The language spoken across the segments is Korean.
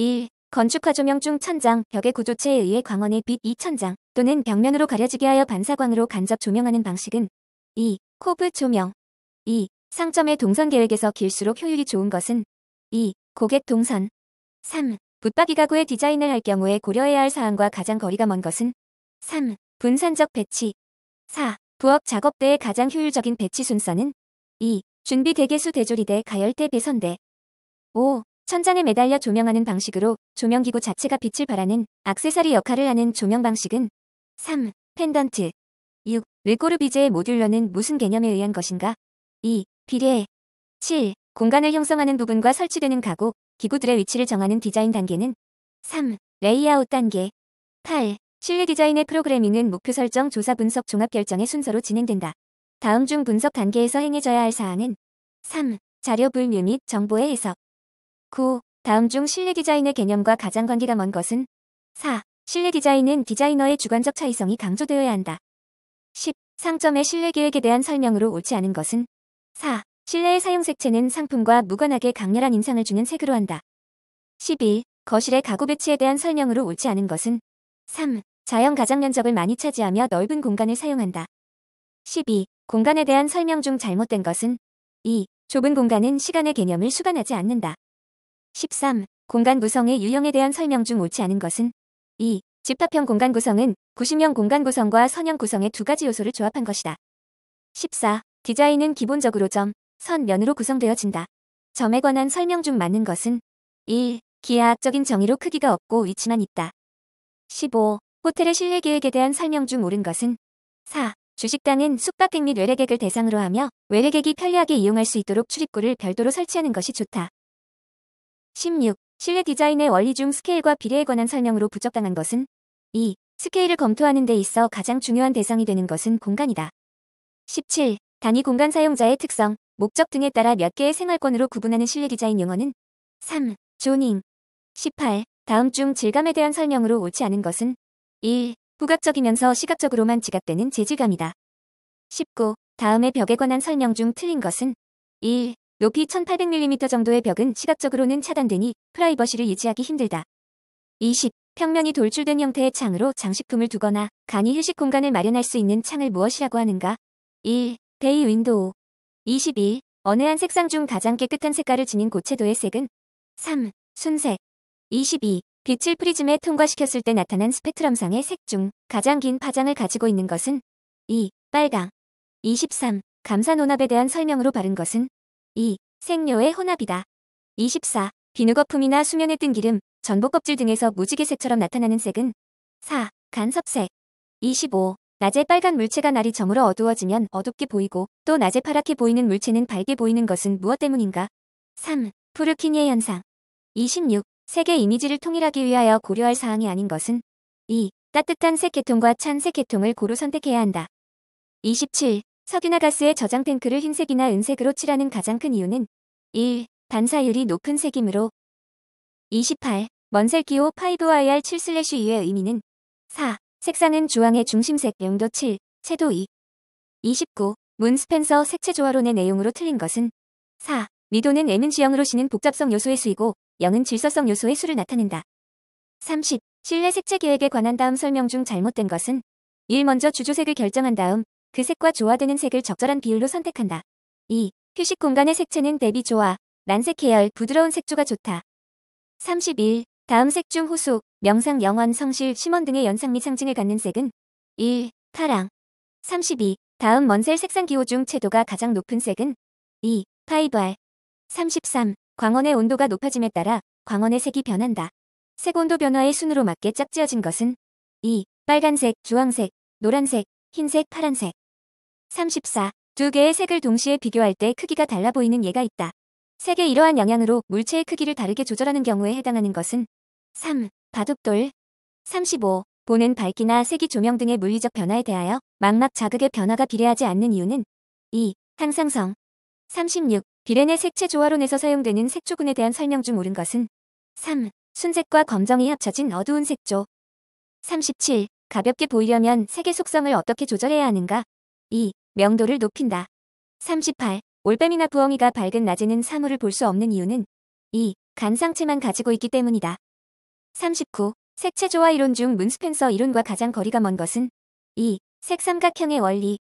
1. 건축화 조명 중 천장, 벽의 구조체에 의해 광원의 빛 2. 천장 또는 벽면으로 가려지게 하여 반사광으로 간접 조명하는 방식은 2. 코브 조명 2. 상점의 동선 계획에서 길수록 효율이 좋은 것은 2. 고객 동선 3. 붙박이 가구의 디자인을 할 경우에 고려해야 할 사항과 가장 거리가 먼 것은 3. 분산적 배치 4. 부엌 작업대의 가장 효율적인 배치 순서는 2. 준비 대개수 대조리 대 가열대 배선대 5. 천장에 매달려 조명하는 방식으로 조명기구 자체가 빛을 발하는 악세사리 역할을 하는 조명 방식은 3. 펜던트 6. 레꼬르비제의 모듈러는 무슨 개념에 의한 것인가 2. 비례 7. 공간을 형성하는 부분과 설치되는 가구, 기구들의 위치를 정하는 디자인 단계는 3. 레이아웃 단계 8. 실내 디자인의 프로그래밍은 목표 설정, 조사 분석, 종합 결정의 순서로 진행된다. 다음 중 분석 단계에서 행해져야 할 사항은 3. 자료 분류 및 정보의 해석 9. 다음 중 실내 디자인의 개념과 가장 관계가 먼 것은 4. 실내 디자인은 디자이너의 주관적 차이성이 강조되어야 한다. 10. 상점의 실내 계획에 대한 설명으로 옳지 않은 것은 4. 실내의 사용 색채는 상품과 무관하게 강렬한 인상을 주는 색으로 한다. 11. 거실의 가구 배치에 대한 설명으로 옳지 않은 것은 3. 자연 가장 면적을 많이 차지하며 넓은 공간을 사용한다. 12. 공간에 대한 설명 중 잘못된 것은 2. 좁은 공간은 시간의 개념을 수반하지 않는다. 13. 공간 구성의 유형에 대한 설명 중 옳지 않은 것은 2. 집합형 공간 구성은 구심형 공간 구성과 선형 구성의 두 가지 요소를 조합한 것이다. 14. 디자인은 기본적으로 점, 선, 면으로 구성되어진다. 점에 관한 설명 중 맞는 것은 1. 기하학적인 정의로 크기가 없고 위치만 있다. 15. 호텔의 실내 계획에 대한 설명 중 옳은 것은 4. 주식당은 숙박객 및 외래객을 대상으로 하며 외래객이 편리하게 이용할 수 있도록 출입구를 별도로 설치하는 것이 좋다. 16. 실내 디자인의 원리 중 스케일과 비례에 관한 설명으로 부적당한 것은 2. 스케일을 검토하는 데 있어 가장 중요한 대상이 되는 것은 공간이다. 17. 단위 공간 사용자의 특성, 목적 등에 따라 몇 개의 생활권으로 구분하는 실내 디자인 용어는 3. 조닝 18. 다음 중 질감에 대한 설명으로 옳지 않은 것은 1. 부각적이면서 시각적으로만 지각되는 재질감이다. 19. 다음에 벽에 관한 설명 중 틀린 것은 1. 높이 1800mm 정도의 벽은 시각적으로는 차단되니 프라이버시를 유지하기 힘들다. 20. 평면이 돌출된 형태의 창으로 장식품을 두거나 간이 휴식 공간을 마련할 수 있는 창을 무엇이라고 하는가? 1. 베이 윈도우 21. 어느 한 색상 중 가장 깨끗한 색깔을 지닌 고채도의 색은? 3. 순색 22. 빛을 프리즘에 통과시켰을 때 나타난 스펙트럼상의 색 중 가장 긴 파장을 가지고 있는 것은? 2. 빨강 23. 감산 혼합에 대한 설명으로 바른 것은? 2. 생료의 혼합이다. 24. 비누거품이나 수면에 뜬 기름, 전복껍질 등에서 무지개색처럼 나타나는 색은 4. 간섭색 25. 낮에 빨간 물체가 날이 저물어 어두워지면 어둡게 보이고 또 낮에 파랗게 보이는 물체는 밝게 보이는 것은 무엇 때문인가? 3. 푸르키니의 현상 26. 색의 이미지를 통일하기 위하여 고려할 사항이 아닌 것은 2. 따뜻한 색 계통과 찬 색 계통을 고루 선택해야 한다. 27. 석유나 가스의 저장 탱크를 흰색이나 은색으로 칠하는 가장 큰 이유는 1. 반사율이 높은 색이므로 28. 먼셀기호 5IR 7-2의 의미는 4. 색상은 주황의 중심색 영도 7, 채도 2 29. 문 스펜서 색채 조화론의 내용으로 틀린 것은 4. 미도는 M은 지형으로 C는 복잡성 요소의 수이고 0은 질서성 요소의 수를 나타낸다. 30. 실내 색채 계획에 관한 다음 설명 중 잘못된 것은 1. 먼저 주조색을 결정한 다음 그 색과 조화되는 색을 적절한 비율로 선택한다. 2. 휴식 공간의 색채는 대비 좋아. 난색 계열, 부드러운 색조가 좋다. 31. 다음 색 중 호수, 명상, 영원, 성실, 심원 등의 연상 및 상징을 갖는 색은 1. 파랑 32. 다음 먼셀 색상 기호 중 채도가 가장 높은 색은 2. 파이발 33. 광원의 온도가 높아짐에 따라 광원의 색이 변한다. 색 온도 변화의 순으로 맞게 짝지어진 것은 2. 빨간색, 주황색, 노란색, 흰색, 파란색 34. 두 개의 색을 동시에 비교할 때 크기가 달라 보이는 예가 있다. 색의 이러한 영향으로 물체의 크기를 다르게 조절하는 경우에 해당하는 것은 3. 바둑돌 35. 보는 밝기나 색이 조명 등의 물리적 변화에 대하여 망막 자극의 변화가 비례하지 않는 이유는 2. 항상성 36. 비렌의 색채 조화론에서 사용되는 색조군에 대한 설명 중 옳은 것은 3. 순색과 검정이 합쳐진 어두운 색조 37. 가볍게 보이려면 색의 속성을 어떻게 조절해야 하는가? 2. 명도를 높인다. 38. 올빼미나 부엉이가 밝은 낮에는 사물을 볼 수 없는 이유는 2. 간상체만 가지고 있기 때문이다. 39. 색채조화 이론 중 문스펜서 이론과 가장 거리가 먼 것은 2. 색삼각형의 원리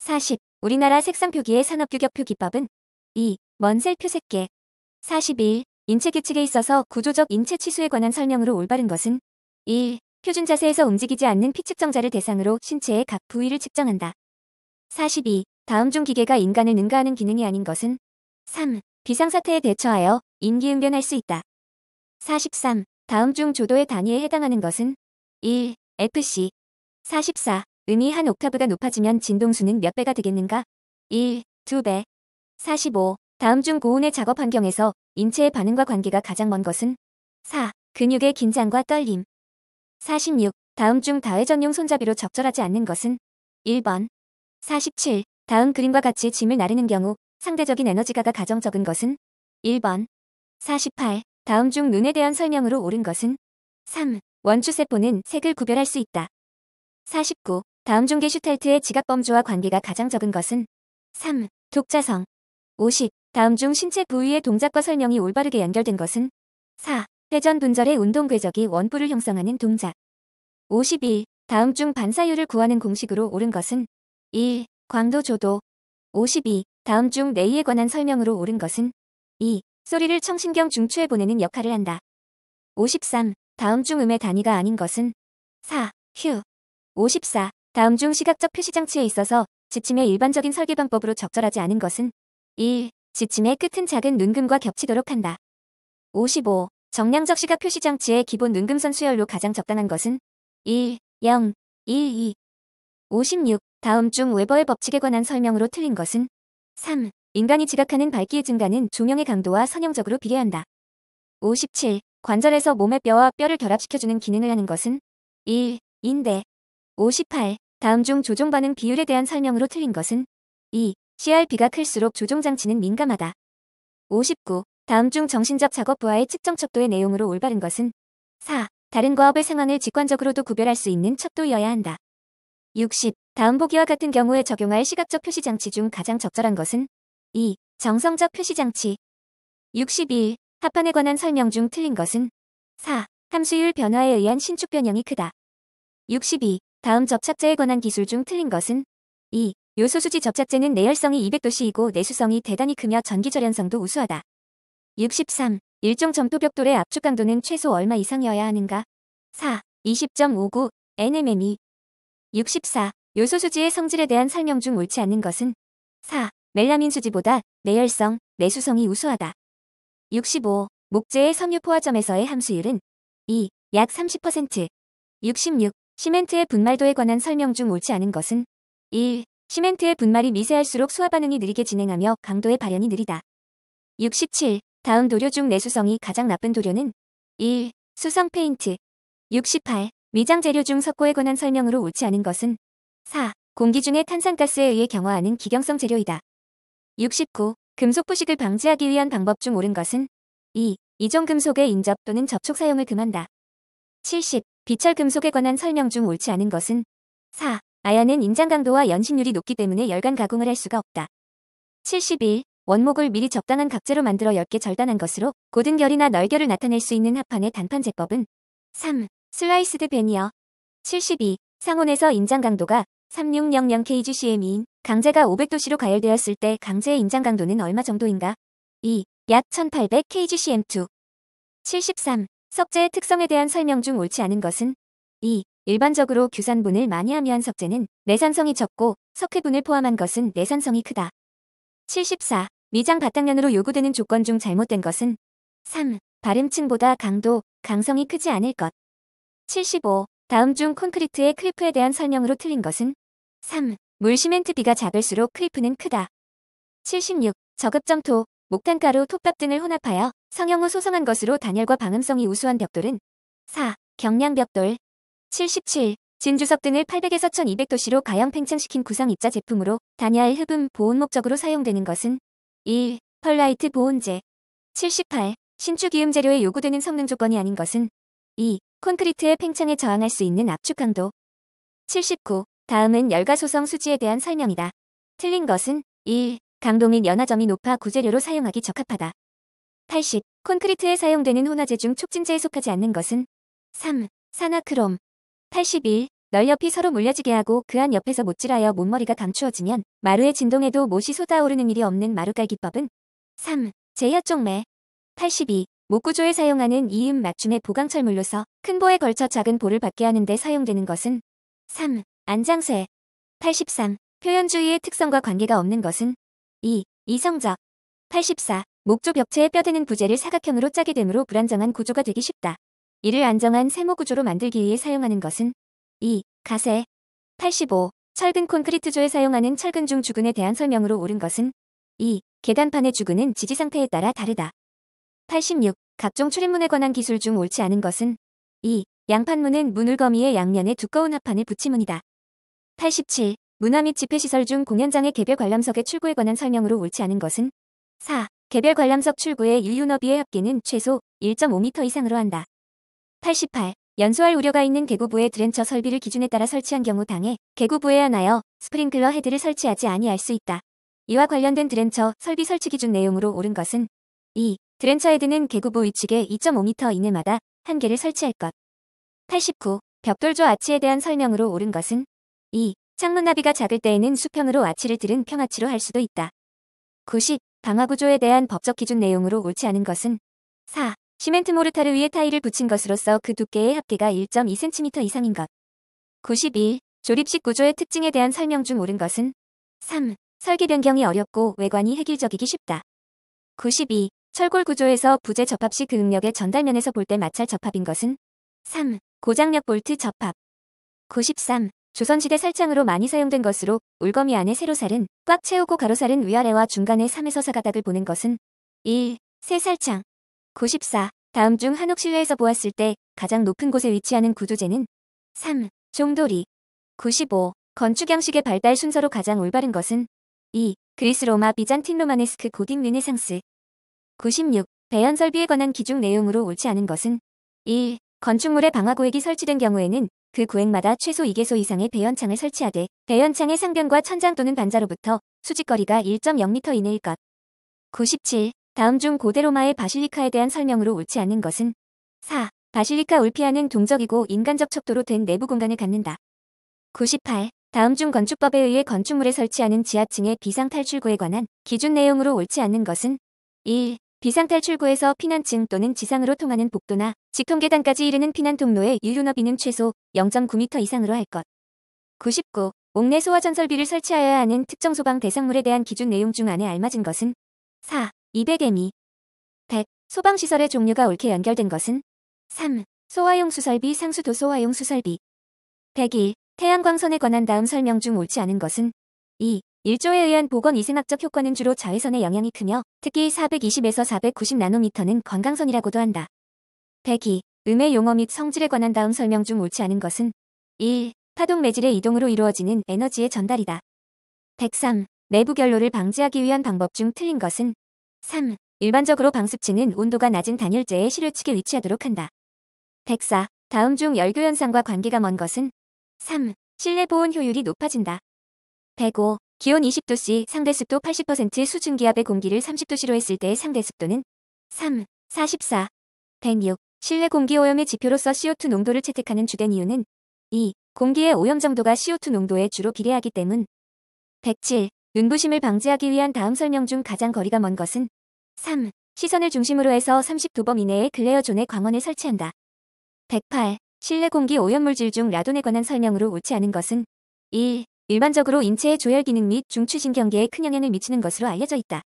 40. 우리나라 색상표기의 산업규격표 기법은 2. 먼셀표색계 41. 인체규칙에 있어서 구조적 인체 치수에 관한 설명으로 올바른 것은 1. 표준 자세에서 움직이지 않는 피측정자를 대상으로 신체의 각 부위를 측정한다. 42. 다음 중 기계가 인간을 능가하는 기능이 아닌 것은? 3. 비상사태에 대처하여 인기응변할 수 있다. 43. 다음 중 조도의 단위에 해당하는 것은? 1. FC 44. 음이 한 옥타브가 높아지면 진동수는 몇 배가 되겠는가? 1. 2배 45. 다음 중 고온의 작업 환경에서 인체의 반응과 관계가 가장 먼 것은? 4. 근육의 긴장과 떨림 46. 다음 중 다회전용 손잡이로 적절하지 않는 것은? 1번 47. 다음 그림과 같이 짐을 나르는 경우 상대적인 에너지가가 가정 적은 것은 1번 48. 다음 중 눈에 대한 설명으로 옳은 것은 3. 원추세포는 색을 구별할 수 있다. 49. 다음 중 게슈탈트의 지각 범주와 관계가 가장 적은 것은 3. 독자성 50. 다음 중 신체 부위의 동작과 설명이 올바르게 연결된 것은 4. 회전 분절의 운동 궤적이 원뿔을 형성하는 동작 51. 다음 중 반사율을 구하는 공식으로 옳은 것은 1. 광도조도 52. 다음 중 내이에 관한 설명으로 옳은 것은 2. 소리를 청신경 중추에 보내는 역할을 한다. 53. 다음 중 음의 단위가 아닌 것은 4. 휴 54. 다음 중 시각적 표시 장치에 있어서 지침의 일반적인 설계 방법으로 적절하지 않은 것은 1. 지침의 끝은 작은 눈금과 겹치도록 한다. 55. 정량적 시각 표시 장치의 기본 눈금선 수열로 가장 적당한 것은 1, 0, 1, 2, 56. 다음 중 웨버의 법칙에 관한 설명으로 틀린 것은 3. 인간이 지각하는 밝기의 증가는 조명의 강도와 선형적으로 비례한다. 57. 관절에서 몸의 뼈와 뼈를 결합시켜주는 기능을 하는 것은 1. 인대 58. 다음 중 조종 반응 비율에 대한 설명으로 틀린 것은 2. c r p 가 클수록 조종 장치는 민감하다. 59. 다음 중 정신적 작업 부하의 측정 척도의 내용으로 올바른 것은 4. 다른 과업의 상황을 직관적으로도 구별할 수 있는 척도여야 한다. 60. 다음 보기와 같은 경우에 적용할 시각적 표시장치 중 가장 적절한 것은 2. 정성적 표시장치 61. 합판에 관한 설명 중 틀린 것은 4. 함수율 변화에 의한 신축 변형이 크다. 62. 다음 접착제에 관한 기술 중 틀린 것은 2. 요소수지 접착제는 내열성이 200도씨이고 내수성이 대단히 크며 전기절연성도 우수하다. 63. 일종 점토벽돌의 압축 강도는 최소 얼마 이상이어야 하는가? 4. 20.59 NMM이 64. 요소 수지의 성질에 대한 설명 중 옳지 않은 것은 4. 멜라민 수지보다 내열성, 내수성이 우수하다. 65. 목재의 섬유 포화점에서의 함수율은 2. 약 30%. 66. 시멘트의 분말도에 관한 설명 중 옳지 않은 것은 1. 시멘트의 분말이 미세할수록 소화 반응이 느리게 진행하며 강도의 발현이 느리다. 67. 다음 도료 중 내수성이 가장 나쁜 도료는 1. 수성 페인트 68. 위장 재료 중 석고에 관한 설명으로 옳지 않은 것은 4. 공기 중의 탄산가스에 의해 경화하는 기경성 재료이다. 69. 금속 부식을 방지하기 위한 방법 중 옳은 것은 2. 이종 금속의 인접 또는 접촉 사용을 금한다. 70. 비철 금속에 관한 설명 중 옳지 않은 것은 4. 아연은 인장 강도와 연신율이 높기 때문에 열간 가공을 할 수가 없다. 71. 원목을 미리 적당한 각재로 만들어 10개 절단한 것으로 고든 결이나 널결을 나타낼 수 있는 합판의 단판 제법은 3. 슬라이스드 베니어 72 상온에서 인장 강도가 3600kgcm인 강제가 500도씨로 가열되었을 때 강제의 인장 강도는 얼마 정도인가? 2. 약 1800kgcm2 73. 석재의 특성에 대한 설명 중 옳지 않은 것은 2. 일반적으로 규산분을 많이 함유한 석재는 내산성이 적고 석회분을 포함한 것은 내산성이 크다. 74. 미장 바탕면으로 요구되는 조건 중 잘못된 것은 3. 발음층보다 강도, 강성이 크지 않을 것. 75. 다음 중 콘크리트의 크리프에 대한 설명으로 틀린 것은? 3. 물시멘트 비가 작을수록 크리프는 크다. 76. 저급점토, 목탄가루, 톱밥 등을 혼합하여 성형후 소성한 것으로 단열과 방음성이 우수한 벽돌은 4. 경량벽돌 77. 진주석 등을 800에서 1200도씨로 가형 팽창시킨 구성 입자 제품으로 단열 흡음 보온 목적으로 사용되는 것은 1. 펄라이트 보온제 78. 신축 기음 재료에 요구되는 성능 조건이 아닌 것은 2. 콘크리트의 팽창에 저항할 수 있는 압축 강도. 79. 다음은 열가소성 수지에 대한 설명이다. 틀린 것은 1. 강도 및 연화점이 높아 구재료로 사용하기 적합하다. 80. 콘크리트에 사용되는 혼화제 중 촉진제에 속하지 않는 것은 3. 산화크롬 81. 널 옆이 서로 물려지게 하고 그 안 옆에서 못질하여 몸머리가 감추어지면 마루의 진동에도 못이 쏟아오르는 일이 없는 마루깔기법은 3. 제야쪽매 82. 목구조에 사용하는 이음 맞춤의 보강철물로서 큰 보에 걸쳐 작은 보를 받게 하는데 사용되는 것은 3. 안장쇠 83. 표현주의의 특성과 관계가 없는 것은 2. 이성적 84. 목조 벽체에 뼈대는 부재를 사각형으로 짜게 되므로 불안정한 구조가 되기 쉽다. 이를 안정한 세모 구조로 만들기 위해 사용하는 것은 2. 가세 85. 철근 콘크리트조에 사용하는 철근 중 주근에 대한 설명으로 옳은 것은 2. 계단판의 주근은 지지 상태에 따라 다르다. 86. 각종 출입문에 관한 기술 중 옳지 않은 것은 2. 양판문은 문울거미의 양면에 두꺼운 합판을 붙이문이다. 87. 문화 및 집회시설 중 공연장의 개별 관람석의 출구에 관한 설명으로 옳지 않은 것은 4. 개별 관람석 출구의 인류 너비의 합계는 최소 1.5m 이상으로 한다. 88. 연소할 우려가 있는 개구부의 드렌처 설비를 기준에 따라 설치한 경우 당해 개구부에 한하여 스프링클러 헤드를 설치하지 아니할 수 있다. 이와 관련된 드렌처 설비 설치 기준 내용으로 옳은 것은 2. 드렌차헤드는 개구부위 측에 2.5m 이내마다 한 개를 설치할 것. 89. 벽돌조 아치에 대한 설명으로 옳은 것은 2. 창문 나비가 작을 때에는 수평으로 아치를 들은 평아치로 할 수도 있다. 90. 방화구조에 대한 법적 기준 내용으로 옳지 않은 것은 4. 시멘트 모르타르 위에 타일을 붙인 것으로서 그 두께의 합계가 1.2cm 이상인 것. 91. 조립식 구조의 특징에 대한 설명 중 옳은 것은 3. 설계 변경이 어렵고 외관이 획일적이기 쉽다. 92. 철골 구조에서 부재 접합 시 그 응력의 전달면에서 볼 때 마찰 접합인 것은 3. 고장력 볼트 접합 93. 조선시대 살창으로 많이 사용된 것으로 울거미 안에 세로살은 꽉 채우고 가로살은 위아래와 중간에 3에서 4가닥을 보는 것은 1. 새살창 94. 다음 중 한옥실내에서 보았을 때 가장 높은 곳에 위치하는 구조재는 3. 종돌이 95. 건축 양식의 발달 순서로 가장 올바른 것은 2. 그리스 로마 비잔틴 로마네스크 고딕 르네상스 96. 배연 설비에 관한 기준 내용으로 옳지 않은 것은 1. 건축물에 방화구획이 설치된 경우에는 그 구획마다 최소 2개소 이상의 배연창을 설치하되 배연창의 상변과 천장 또는 반자로부터 수직거리가 1.0m 이내일 것. 97. 다음 중 고대 로마의 바실리카에 대한 설명으로 옳지 않은 것은 4. 바실리카 울피아는 동적이고 인간적 척도로 된 내부 공간을 갖는다. 98. 다음 중 건축법에 의해 건축물에 설치하는 지하층의 비상 탈출구에 관한 기준 내용으로 옳지 않은 것은 1. 비상탈출구에서 피난층 또는 지상으로 통하는 복도나 직통계단까지 이르는 피난 통로의 인류너비는 최소 0.9m 이상으로 할 것. 99. 옥내 소화전 설비를 설치하여야 하는 특정 소방 대상물에 대한 기준 내용 중 안에 알맞은 것은 4. 200m 100. 소방시설의 종류가 옳게 연결된 것은 3. 소화용 수설비 상수도 소화용 수설비 101. 태양광선에 관한 다음 설명 중 옳지 않은 것은 2. 일조에 의한 보건 이생학적 효과는 주로 자외선의 영향이 크며 특히 420에서 490나노미터는 건강선이라고도 한다. 102. 음의 용어 및 성질에 관한 다음 설명 중 옳지 않은 것은 1. 파동 매질의 이동으로 이루어지는 에너지의 전달이다. 103. 내부 결로를 방지하기 위한 방법 중 틀린 것은 3. 일반적으로 방습층는 온도가 낮은 단열재의 실외측에 위치하도록 한다. 104. 다음 중 열교 현상과 관계가 먼 것은 3. 실내 보온 효율이 높아진다. 105. 기온 20도씨 상대 습도 80% 수증 기압의 공기를 30도씨로 했을 때의 상대 습도는 3, 44, 106. 실내 공기 오염의 지표로서 CO2 농도를 채택하는 주된 이유는 2. 공기의 오염 정도가 CO2 농도에 주로 비례하기 때문 107. 눈부심을 방지하기 위한 다음 설명 중 가장 거리가 먼 것은 3. 시선을 중심으로 해서 30도범 이내에 글레어 존의 광원을 설치한다. 108. 실내 공기 오염물질 중 라돈에 관한 설명으로 옳지 않은 것은 1. 일반적으로 인체의 조혈 기능 및 중추신경계에 큰 영향을 미치는 것으로 알려져 있다.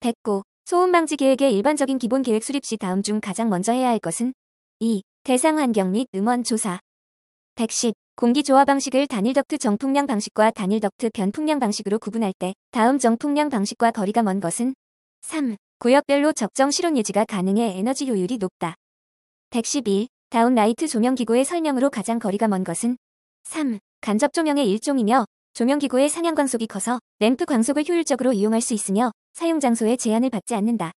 백고 소음방지 계획의 일반적인 기본 계획 수립 시 다음 중 가장 먼저 해야 할 것은 2. 대상 환경 및 음원 조사 110. 공기 조화 방식을 단일 덕트 정풍량 방식과 단일 덕트 변풍량 방식으로 구분할 때 다음 정풍량 방식과 거리가 먼 것은 3. 구역별로 적정 실온 예지가 가능해 에너지 효율이 높다. 111. 다운라이트 조명기구의 설명으로 가장 거리가 먼 것은 3. 간접 조명의 일종이며 조명기구의 상향 광속이 커서 램프 광속을 효율적으로 이용할 수 있으며 사용 장소에 제한을 받지 않는다.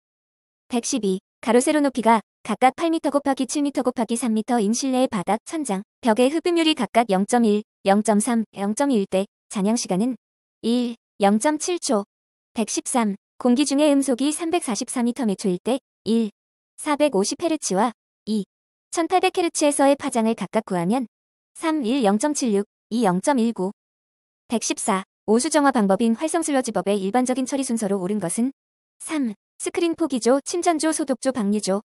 112. 가로 세로 높이가 각각 8m 곱하기 7m 곱하기 3m인 실내의 바닥, 천장, 벽의 흡입률이 각각 0.1, 0.3, 0.1대 잔향 시간은 1, 0.7초. 113. 공기 중의 음속이 3 4 4 m 초일때 1, 450Hz와 2, 1800Hz에서의 파장을 각각 구하면 3. 1 0.76 2 0.19 114. 5수정화 방법인 활성슬러지법의 일반적인 처리 순서로 옳은 것은 3. 스크린 포기조, 침전조, 소독조, 방류조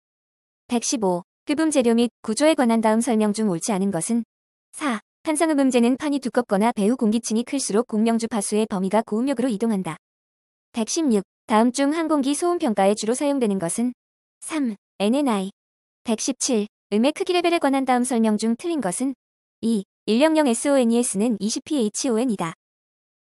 115. 흡음 재료 및 구조에 관한 다음 설명 중 옳지 않은 것은 4. 탄성음음재는 판이 두껍거나 배후 공기층이 클수록 공명주 파수의 범위가 고음력으로 이동한다. 116. 다음 중 항공기 소음 평가에 주로 사용되는 것은 3. NNI 117. 음의 크기 레벨에 관한 다음 설명 중 틀린 것은 2. 100 SONES는 20PHON이다.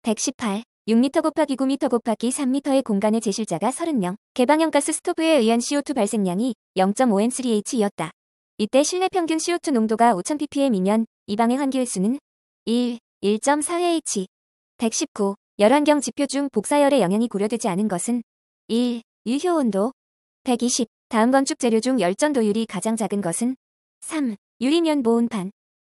118. 6m 곱하기 9m 곱하기 3m의 공간의 제실자가 30명. 개방형 가스 스토브에 의한 CO2 발생량이 0.5N3H이었다. 이때 실내 평균 CO2 농도가 5000ppm이면 이방의 환기횟수는 1, 1.4H. 119. 열환경 지표 중 복사열의 영향이 고려되지 않은 것은 1. 유효 온도 120. 다음 건축 재료 중 열전도율이 가장 작은 것은 3. 유리면 보온판